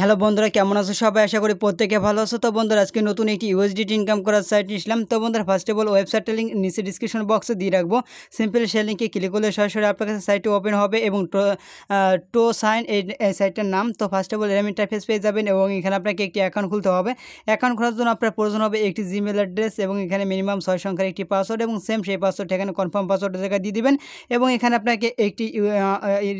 hello বন্ধুরা কেমন আছো সবাই আশা করি প্রত্যেকে ভালো আছো তো বন্ধুরা আজকে নতুন একটি ইউএসডিটি ইনকাম করার সাইট নিয়েছিলাম তো বন্ধুরা ফার্স্ট অফ অল ওয়েবসাইটের লিঙ্ক নিচে ডিসক্রিপশন বক্সে দিয়ে রাখবো সিম্পল সে লিঙ্কে ক্লিক করলে সরাসরি আপনার কাছে সাইটটি ওপেন হবে এবং টো সাইন এই সাইটটার নাম তো ফার্স্ট অফ অল এরম ইন্টারফেস পেয়ে যাবেন এবং এখানে আপনাকে একটি অ্যাকাউন্ট খুলতে হবে অ্যাকাউন্ট খোলার জন্য আপনার প্রয়োজন হবে একটি জিমেল অ্যাড্রেস এবং এখানে মিনিমাম ছয় সংখ্যার একটি পাসওয়ার্ড এবং সেম সেই পাসওয়ার্ড এখানে কনফার্ম পাসওয়ার্ডের জায়গায় দিয়ে দেবেন এবং এখানে আপনাকে একটি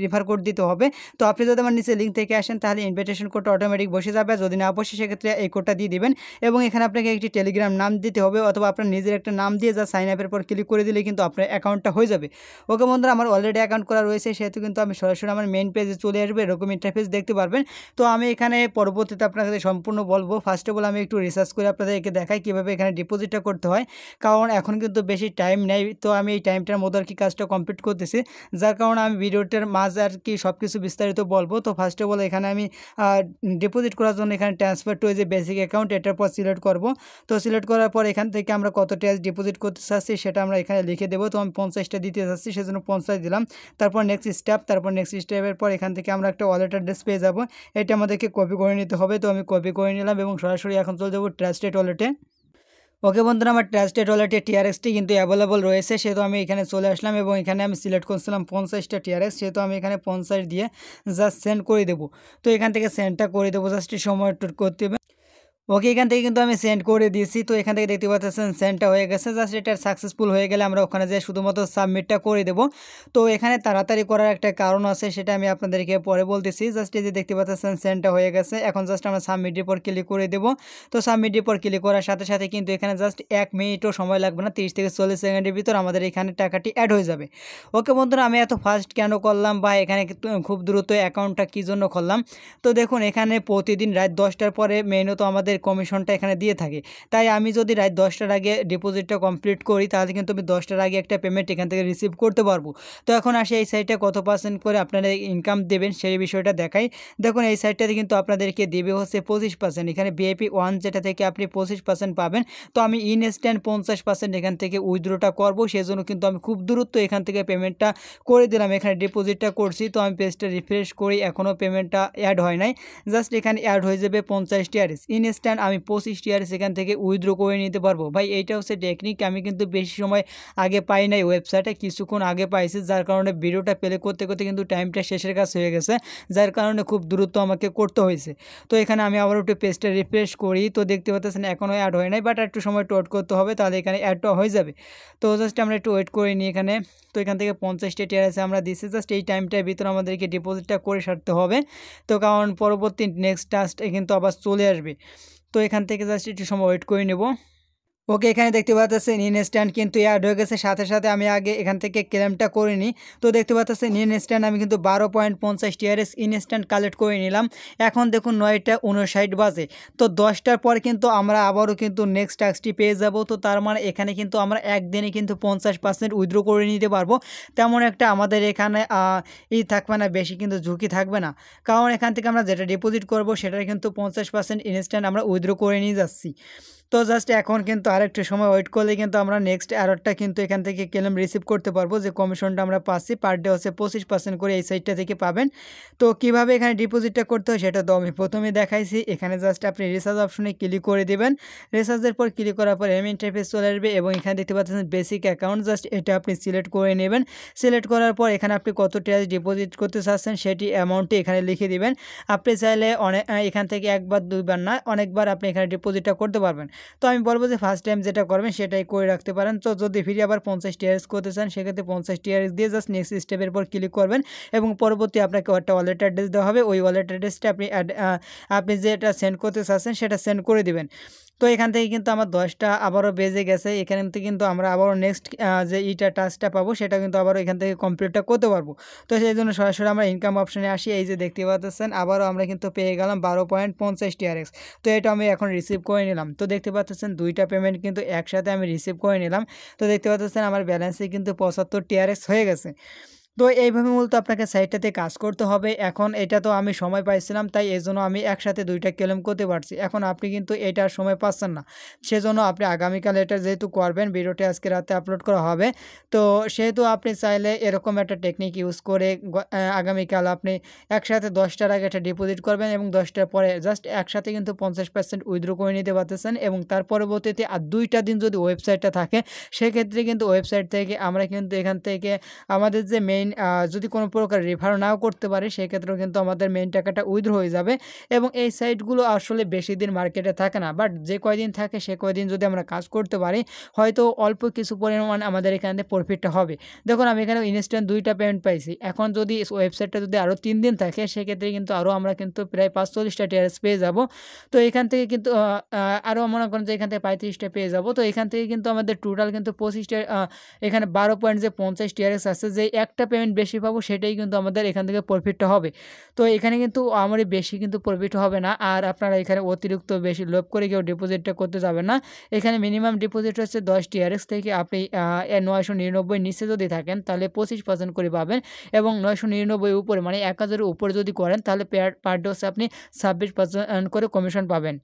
রেফার কোড দিতে হবে তো আপনি যদি আমার নিচে লিঙ্ক থেকে আসেন তাহলে ইনভিটেশন কোড কোডটা অটোমেটিক বসে যাবে যদি না বসে সেক্ষেত্রে এই কোডটা দিয়ে দিবেন এবং এখানে আপনাকে একটি টেলিগ্রাম নাম দিতে হবে অথবা আপনার নিজের একটা নাম দিয়ে যা সাইন আপের পর ক্লিক করে দিলে কিন্তু আপনার অ্যাকাউন্টটা হয়ে যাবে ওকে বন্ধুরা আমার অলরেডি অ্যাকাউন্ট করা রয়েছে সেহেতু কিন্তু আমি সরাসরি আমার মেন পেজে চলে আসবে এরকম ইন্টারফেস দেখতে পারবেন তো আমি এখানে পরবর্তীতে আপনাদের সম্পূর্ণ বলবো ফার্স্ট অফ অল আমি একটু রিসার্চ করে আপনাদেরকে দেখাই কীভাবে এখানে ডিপোজিটটা করতে হয় কারণ এখন কিন্তু বেশি টাইম নেই তো আমি এই টাইমটার মধ্যে আর কি কাজটা কমপ্লিট করতেছি যার কারণে আমি ভিডিওটার মাঝ আর কি সব কিছু বিস্তারিত বলবো তো ফার্স্ট অফ অল এখানে আমি ডিপোজিট করার জন্য এখানে ট্রান্সফার টু যে বেসিক অ্যাকাউন্ট এটার পর সিলেক্ট করব তো সিলেক্ট করার পর এখান থেকে আমরা কত ট্যাক্স ডিপোজিট করতে চাচ্ছি সেটা আমরা এখানে লিখে দেবো তো আমি পঞ্চাশটা দিতে চাচ্ছি সেজন্য পঞ্চাশ দিলাম তারপর নেক্সট স্টেপ তারপর নেক্সট স্টেপের পর এখান থেকে আমরা একটা ওয়ালেট অ্যাড্রেস পেয়ে যাবো এটা আমাদেরকে কপি করে নিতে হবে তো আমি কপি করে নিলাম এবং সরাসরি এখন চলে যাবো ট্রাস্টেড ওয়ালেটে ওকে বন্ধুরা আমার ট্রাস্টেড ওয়ালেটে টিআরএসটি কিন্তু অ্যাভেলেবল রয়েছে সেহেতু আমি এখানে চলে আসলাম এবং এখানে আমি সিলেক্ট করছিলাম পঞ্চাশটা টিআরএস সেহেতু আমি এখানে পঞ্চাশ দিয়ে জাস্ট সেন্ড করে দেবো তো এখান থেকে সেন্ডটা করে দেবো জাস্ট সময় করতে হবে ওকে এখান থেকে কিন্তু আমি সেন্ড করে দিয়েছি তো এখান থেকে দেখতে পাচ্ছেন সেন্ডটা হয়ে গেছে জাস্ট এটা সাকসেসফুল হয়ে গেলে আমরা ওখানে যে শুধুমাত্র সাবমিটটা করে দেব তো এখানে তাড়াতাড়ি করার একটা কারণ আছে সেটা আমি আপনাদেরকে পরে বলতেছি জাস্ট এই যে দেখতে পাচ্ছেন সেন্ডটা হয়ে গেছে এখন জাস্ট আমরা সাবমিটের পর ক্লিক করে দেব তো সাবমিট রিপোর্ট ক্লিক করার সাথে সাথে কিন্তু এখানে জাস্ট এক মিনিটও সময় লাগবে না তিরিশ থেকে চল্লিশ সেকেন্ডের ভিতর আমাদের এখানে টাকাটি অ্যাড হয়ে যাবে ওকে বন্ধুরা আমি এত ফাস্ট কেন করলাম বা এখানে খুব দ্রুত অ্যাকাউন্টটা কী জন্য খুললাম তো দেখুন এখানে প্রতিদিন রাত দশটার পরে মেনু তো আমাদের আমাদের কমিশনটা এখানে দিয়ে থাকে তাই আমি যদি রাত দশটার আগে ডিপোজিটটা কমপ্লিট করি তাহলে কিন্তু আমি দশটার আগে একটা পেমেন্ট এখান থেকে রিসিভ করতে পারবো তো এখন আসে এই সাইটটা কত পার্সেন্ট করে আপনারা ইনকাম দেবেন সেই বিষয়টা দেখাই দেখুন এই সাইটটাতে কিন্তু আপনাদেরকে দেবে হচ্ছে পঁচিশ পার্সেন্ট এখানে বিআইপি ওয়ান যেটা থেকে আপনি পঁচিশ পার্সেন্ট পাবেন তো আমি ইনস্ট্যান্ট পঞ্চাশ পার্সেন্ট এখান থেকে উইথড্রোটা করবো সেই জন্য কিন্তু আমি খুব দূরত্ব এখান থেকে পেমেন্টটা করে দিলাম এখানে ডিপোজিটটা করছি তো আমি পেজটা রিফ্রেশ করি এখনও পেমেন্টটা অ্যাড হয় নাই জাস্ট এখানে অ্যাড হয়ে যাবে পঞ্চাশটি আর ইনস্ট্যান্ট ইনস্ট্যান্ট আমি পঁচিশটি টিয়ার সেখান থেকে উইথড্রো করে নিতে পারবো ভাই এইটা হচ্ছে টেকনিক আমি কিন্তু বেশি সময় আগে পাই নাই ওয়েবসাইটে কিছুক্ষণ আগে পাইছি যার কারণে ভিডিওটা প্লে করতে করতে কিন্তু টাইমটা শেষের কাছ হয়ে গেছে যার কারণে খুব দ্রুত আমাকে করতে হয়েছে তো এখানে আমি আবার একটু পেজটা রিফ্রেশ করি তো দেখতে পাচ্ছেন এখনও অ্যাড হয় নাই বাট একটু সময় টোয়েট করতে হবে তাহলে এখানে অ্যাডটা হয়ে যাবে তো জাস্ট আমরা একটু ওয়েট করে নিই এখানে তো এখান থেকে পঞ্চাশটা টিয়ার আছে আমরা দিচ্ছি জাস্ট এই টাইমটার ভিতরে আমাদেরকে ডিপোজিটটা করে সারতে হবে তো কারণ পরবর্তী নেক্সট টাস্ট কিন্তু আবার চলে আসবে তো এখান থেকে জাস্ট একটু সময় ওয়েট করে নেব ওকে এখানে দেখতে পাচ্ছেন ইনস্ট্যান্ট কিন্তু অ্যাড হয়ে গেছে সাথে সাথে আমি আগে এখান থেকে ক্লেমটা করে নিই তো দেখতে পাচ্ছেন ইনস্ট্যান্ট আমি কিন্তু বারো পয়েন্ট পঞ্চাশ টিআরএস ইনস্ট্যান্ট কালেক্ট করে নিলাম এখন দেখুন নয়টা উনষাট বাজে তো দশটার পর কিন্তু আমরা আবারও কিন্তু নেক্সট টাস্কটি পেয়ে যাব তো তার মানে এখানে কিন্তু আমরা একদিনে কিন্তু পঞ্চাশ পার্সেন্ট উইথড্র করে নিতে পারবো তেমন একটা আমাদের এখানে ই থাকবে না বেশি কিন্তু ঝুঁকি থাকবে না কারণ এখান থেকে আমরা যেটা ডিপোজিট করব সেটার কিন্তু পঞ্চাশ পার্সেন্ট ইনস্ট্যান্ট আমরা উইথড্র করে নিয়ে যাচ্ছি তো জাস্ট এখন কিন্তু আরেকটু সময় ওয়েট করলে কিন্তু আমরা নেক্সট অ্যারোডটা কিন্তু এখান থেকে ক্লেম রিসিভ করতে পারবো যে কমিশনটা আমরা পাচ্ছি পার ডে হচ্ছে পঁচিশ পার্সেন্ট করে এই সাইটটা থেকে পাবেন তো কিভাবে এখানে ডিপোজিটটা করতে হয় সেটা তো আমি প্রথমে দেখাইছি এখানে জাস্ট আপনি রিচার্জ অপশনে ক্লিক করে দেবেন রিচার্জের পর ক্লিক করার পর এম ইন্টারফেস চলে আসবে এবং এখানে দেখতে পাচ্ছেন বেসিক অ্যাকাউন্ট জাস্ট এটা আপনি সিলেক্ট করে নেবেন সিলেক্ট করার পর এখানে আপনি কত টাকা ডিপোজিট করতে চাচ্ছেন সেটি অ্যামাউন্টটি এখানে লিখে দেবেন আপনি চাইলে অনেক এখান থেকে একবার দুইবার না অনেকবার আপনি এখানে ডিপোজিটটা করতে পারবেন তো আমি বলবো যে ফার্স্ট টাইম যেটা করবেন সেটাই করে রাখতে পারেন তো যদি ফিরে আবার পঞ্চাশ টিআরএস করতে চান সেক্ষেত্রে পঞ্চাশ টিআরএস দিয়ে জাস্ট নেক্সট স্টেপের পর ক্লিক করবেন এবং পরবর্তী আপনাকে একটা ওয়ালেট অ্যাড্রেস দেওয়া হবে ওই ওয়ালেট অ্যাড্রেসটা আপনি আপনি যেটা সেন্ড করতে চাচ্ছেন সেটা সেন্ড করে দেবেন তো এখান থেকে কিন্তু আমার দশটা আবারও বেজে গেছে এখান থেকে কিন্তু আমরা আবারও নেক্সট যে ইটা টাস্কটা পাবো সেটা কিন্তু আবারও এখান থেকে কমপ্লিটটা করতে পারবো তো সেই জন্য সরাসরি আমরা ইনকাম অপশানে আসি এই যে দেখতে পাচ্ছেন আবারও আমরা কিন্তু পেয়ে গেলাম বারো পয়েন্ট পঞ্চাশ টিআরএক্স তো এটা আমি এখন রিসিভ করে নিলাম তো দেখতে পাচ্ছেন দুইটা পেমেন্ট কিন্তু একসাথে আমি রিসিভ করে নিলাম তো দেখতে পাচ্ছেন আমার ব্যালেন্সে কিন্তু পঁচাত্তর টিআরএক্স হয়ে গেছে তো এইভাবে মূলত আপনাকে সাইডটাতে কাজ করতে হবে এখন এটা তো আমি সময় পাইছিলাম তাই এই জন্য আমি একসাথে দুইটা ক্লেম করতে পারছি এখন আপনি কিন্তু এটা সময় পাচ্ছেন না সেজন্য আপনি আগামীকাল এটা যেহেতু করবেন ভিডিওটি আজকে রাতে আপলোড করা হবে তো সেহেতু আপনি চাইলে এরকম একটা টেকনিক ইউজ করে আগামীকাল আপনি একসাথে দশটার আগে একটা ডিপোজিট করবেন এবং দশটার পরে জাস্ট একসাথে কিন্তু পঞ্চাশ পার্সেন্ট উইথড্র করে নিতে পারতেছেন এবং তার পরবর্তীতে আর দুইটা দিন যদি ওয়েবসাইটটা থাকে সেক্ষেত্রে কিন্তু ওয়েবসাইট থেকে আমরা কিন্তু এখান থেকে আমাদের যে মেইন মেইন যদি কোনো প্রকার রেফার নাও করতে পারে সেক্ষেত্রেও কিন্তু আমাদের মেন টাকাটা উইথড্র হয়ে যাবে এবং এই সাইটগুলো আসলে বেশি দিন মার্কেটে থাকে না বাট যে কয়দিন থাকে সে কয়দিন যদি আমরা কাজ করতে পারি হয়তো অল্প কিছু পরিমাণ আমাদের এখান থেকে প্রফিটটা হবে দেখুন আমি এখানে ইনস্ট্যান্ট দুইটা পেমেন্ট পাইছি এখন যদি ওয়েবসাইটটা যদি আরও তিন দিন থাকে সেক্ষেত্রে কিন্তু আরও আমরা কিন্তু প্রায় পাঁচচল্লিশটা টিআরএস পেয়ে যাব তো এখান থেকে কিন্তু আরও মনে করেন যে এখান থেকে পঁয়ত্রিশটা পেয়ে যাব তো এখান থেকে কিন্তু আমাদের টোটাল কিন্তু পঁচিশটা এখানে বারো পয়েন্ট যে পঞ্চাশ টিআরএস আছে যে একটা পেমেন্ট বেশি পাবো সেটাই কিন্তু আমাদের এখান থেকে প্রফিটটা হবে তো এখানে কিন্তু আমার বেশি কিন্তু প্রফিট হবে না আর আপনারা এখানে অতিরিক্ত বেশি লোভ করে কেউ ডিপোজিটটা করতে যাবেন না এখানে মিনিমাম ডিপোজিট হচ্ছে দশ টিআরএক্স থেকে আপনি নয়শো নিরানব্বই নিচে যদি থাকেন তাহলে পঁচিশ পার্সেন্ট করে পাবেন এবং নয়শো নিরানব্বই উপরে মানে এক হাজারের উপরে যদি করেন তাহলে পার ডে আপনি ছাব্বিশ পার্সেন্ট করে কমিশন পাবেন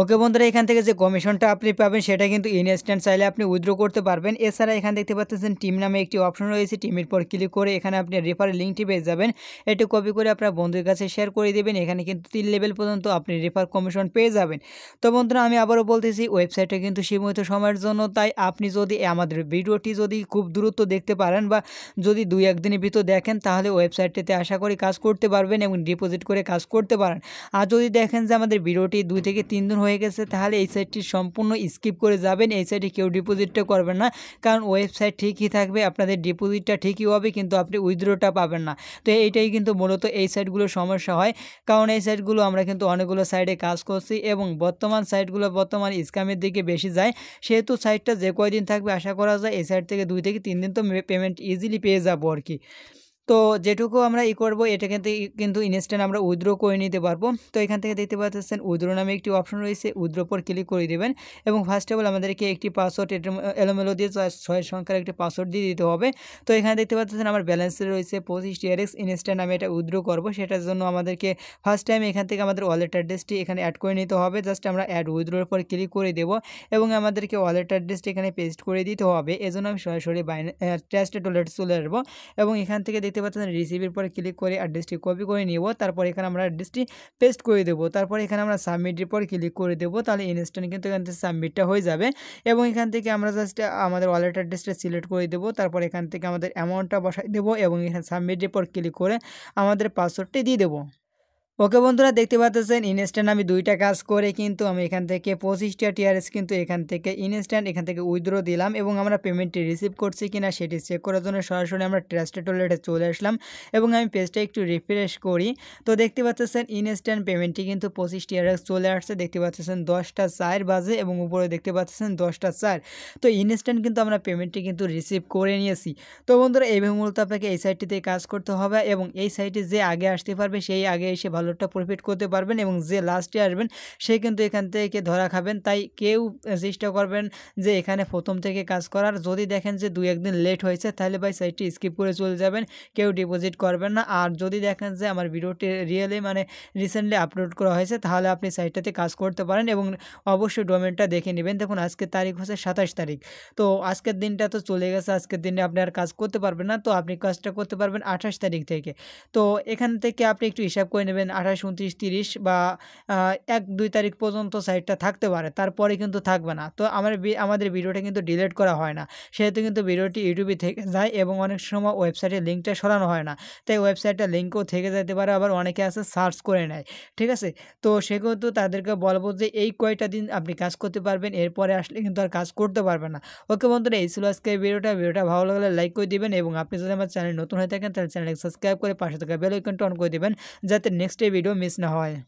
ওকে বন্ধুরা এখান থেকে যে কমিশনটা আপনি পাবেন সেটা কিন্তু ইনস্ট্যান্ট চাইলে আপনি উইথড্র করতে পারবেন এছাড়া এখানে দেখতে পাচ্ছেন টিম নামে একটি অপশন রয়েছে টিমের পর ক্লিক করে এখানে আপনি রেফারের লিঙ্কটি পেয়ে যাবেন এটি কপি করে আপনার বন্ধুর কাছে শেয়ার করে দেবেন এখানে কিন্তু তিন লেভেল পর্যন্ত আপনি রেফার কমিশন পেয়ে যাবেন তো বন্ধুরা আমি আবারও বলতেছি ওয়েবসাইটটা কিন্তু সীমিত সময়ের জন্য তাই আপনি যদি আমাদের ভিডিওটি যদি খুব দ্রুত দেখতে পারেন বা যদি দুই একদিনের ভিতর দেখেন তাহলে ওয়েবসাইটটিতে আশা করি কাজ করতে পারবেন এবং ডিপোজিট করে কাজ করতে পারেন আর যদি দেখেন যে আমাদের ভিডিওটি দুই থেকে তিন দিন হয়ে গেছে তাহলে এই সাইটটি সম্পূর্ণ স্কিপ করে যাবেন এই সাইটে কেউ ডিপোজিটটা করবেন না কারণ ওয়েবসাইট ঠিকই থাকবে আপনাদের ডিপোজিটটা ঠিকই হবে কিন্তু আপনি উইথড্রোটা পাবেন না তো এইটাই কিন্তু মূলত এই সাইটগুলো সমস্যা হয় কারণ এই সাইটগুলো আমরা কিন্তু অনেকগুলো সাইডে কাজ করছি এবং বর্তমান সাইটগুলো বর্তমান স্ক্যামের দিকে বেশি যায় সেহেতু সাইটটা যে কয়দিন থাকবে আশা করা যায় এই সাইট থেকে দুই থেকে তিন দিন তো পেমেন্ট ইজিলি পেয়ে যাবো আর কি তো যেটুকু আমরা ই করবো এটা কিন্তু কিন্তু ইনস্ট্যান্ট আমরা উইথড্র করে নিতে পারবো তো এখান থেকে দেখতে পাচ্ছেন উইথড্র নামে একটি অপশন রয়েছে উইথড্র পর ক্লিক করে দেবেন এবং ফার্স্ট অফ অল আমাদেরকে একটি পাসওয়ার্ড এলোমেলো দিয়ে ছয় সংখ্যার একটি পাসওয়ার্ড দিয়ে দিতে হবে তো এখানে দেখতে পাচ্ছেন আমার ব্যালেন্স রয়েছে পঁচিশ টিআরএক্স ইনস্ট্যান্ট আমি এটা উইথড্র করবো সেটার জন্য আমাদেরকে ফার্স্ট টাইম এখান থেকে আমাদের ওয়ালেট অ্যাড্রেসটি এখানে অ্যাড করে নিতে হবে জাস্ট আমরা অ্যাড উইথড্রোর পর ক্লিক করে দেবো এবং আমাদেরকে ওয়ালেট অ্যাড্রেসটি এখানে পেস্ট করে দিতে হবে এজন্য আমি সরাসরি বাইন ট্যাস্ট টলেট চলে আসবো এবং এখান থেকে দেখতে দেখতে পাচ্ছেন রিসিভের পরে ক্লিক করে অ্যাড্রেসটি কপি করে নিব তারপর এখানে আমরা অ্যাড্রেসটি পেস্ট করে দেবো তারপর এখানে আমরা সাবমিটের পর ক্লিক করে দেবো তাহলে ইনস্ট্যান্ট কিন্তু এখান থেকে সাবমিটটা হয়ে যাবে এবং এখান থেকে আমরা জাস্ট আমাদের ওয়ালেট অ্যাড্রেসটা সিলেক্ট করে দেবো তারপর এখান থেকে আমাদের অ্যামাউন্টটা বসাই দেবো এবং এখানে সাবমিটের পর ক্লিক করে আমাদের পাসওয়ার্ডটি দিয়ে দেবো ওকে বন্ধুরা দেখতে পাচ্ছেন ইনস্ট্যান্ট আমি দুইটা কাজ করে কিন্তু আমি এখান থেকে পঁচিশটা টিআরএস কিন্তু এখান থেকে ইনস্ট্যান্ট এখান থেকে উইথড্রো দিলাম এবং আমরা পেমেন্টটি রিসিভ করছি কিনা সেটি চেক করার জন্য সরাসরি আমরা ট্রাস্টে ওয়ালেটে চলে আসলাম এবং আমি পেজটা একটু রিফ্রেশ করি তো দেখতে পাচ্ছেন ইনস্ট্যান্ট পেমেন্টটি কিন্তু পঁচিশ টিআরএস চলে আসছে দেখতে পাচ্ছেন দশটা চার বাজে এবং উপরে দেখতে পাচ্ছেন দশটা চার তো ইনস্ট্যান্ট কিন্তু আমরা পেমেন্টটি কিন্তু রিসিভ করে নিয়েছি তো বন্ধুরা এইভাবে মূলত আপনাকে এই সাইটটিতে কাজ করতে হবে এবং এই সাইটে যে আগে আসতে পারবে সেই আগে এসে ভালো ডলারটা প্রফিট করতে পারবেন এবং যে লাস্টে আসবেন সে কিন্তু এখান থেকে ধরা খাবেন তাই কেউ চেষ্টা করবেন যে এখানে প্রথম থেকে কাজ করার যদি দেখেন যে দু একদিন লেট হয়েছে তাহলে ভাই সাইটটি স্কিপ করে চলে যাবেন কেউ ডিপোজিট করবেন না আর যদি দেখেন যে আমার ভিডিওটি রিয়েলি মানে রিসেন্টলি আপলোড করা হয়েছে তাহলে আপনি সাইটটাতে কাজ করতে পারেন এবং অবশ্যই ডোমেনটা দেখে নেবেন দেখুন আজকে তারিখ হচ্ছে সাতাশ তারিখ তো আজকের দিনটা তো চলে গেছে আজকের দিনে আপনি আর কাজ করতে পারবেন না তো আপনি কাজটা করতে পারবেন আঠাশ তারিখ থেকে তো এখান থেকে আপনি একটু হিসাব করে নেবেন আঠাশ উনত্রিশ তিরিশ বা এক দুই তারিখ পর্যন্ত সাইটটা থাকতে পারে তারপরে কিন্তু থাকবে না তো আমার আমাদের ভিডিওটা কিন্তু ডিলেট করা হয় না সেহেতু কিন্তু ভিডিওটি ইউটিউবে থেকে যায় এবং অনেক সময় ওয়েবসাইটের লিঙ্কটা সরানো হয় না তাই ওয়েবসাইটটা লিঙ্কও থেকে যেতে পারে আবার অনেকে আছে সার্চ করে নেয় ঠিক আছে তো সে কিন্তু তাদেরকে বলবো যে এই কয়টা দিন আপনি কাজ করতে পারবেন এরপরে আসলে কিন্তু আর কাজ করতে পারবেন না ওকে বন্ধুরা এই ছিল আজকে ভিডিওটা ভিডিওটা ভালো লাগলে লাইক করে দেবেন এবং আপনি যদি আমার চ্যানেল নতুন হয়ে থাকেন তাহলে চ্যানেলকে সাবস্ক্রাইব করে পাশে থাকা বেল আইকনটা অন করে দেবেন যাতে নেক্সট वीडियो मिस न হয়